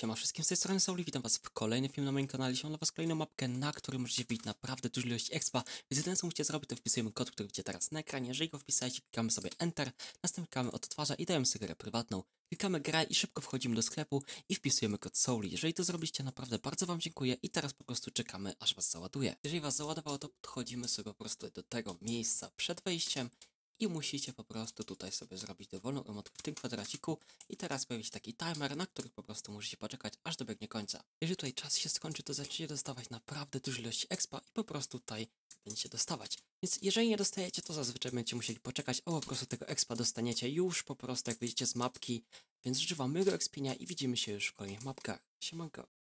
Siema wszystkim, z tej strony Sauli, witam was w kolejnym filmie na moim kanale. Siema dla was kolejną mapkę, na której możecie wbić naprawdę dużą ilość expa. Więc jedyne co musicie zrobić, to wpisujemy kod, który widzicie teraz na ekranie. Jeżeli go wpisajcie, klikamy sobie Enter, następnie klikamy odtwarza i dajemy sobie grę prywatną. Klikamy grę i szybko wchodzimy do sklepu i wpisujemy kod Souli. Jeżeli to zrobiliście, naprawdę bardzo wam dziękuję i teraz po prostu czekamy, aż was załaduje. Jeżeli was załadowało, to podchodzimy sobie po prostu do tego miejsca przed wejściem i musicie po prostu tutaj sobie zrobić dowolną emotkę w tym kwadraciku i teraz pojawi się taki timer, na który po prostu musicie poczekać aż dobiegnie końca. Jeżeli tutaj czas się skończy, to zaczniecie dostawać naprawdę dużo ilości expa i po prostu tutaj będziecie dostawać. Więc jeżeli nie dostajecie, to zazwyczaj będziecie musieli poczekać, a po prostu tego expa dostaniecie już po prostu, jak widzicie z mapki. Więc życzę wam miłego expienia i widzimy się już w kolejnych mapkach. Siemanko.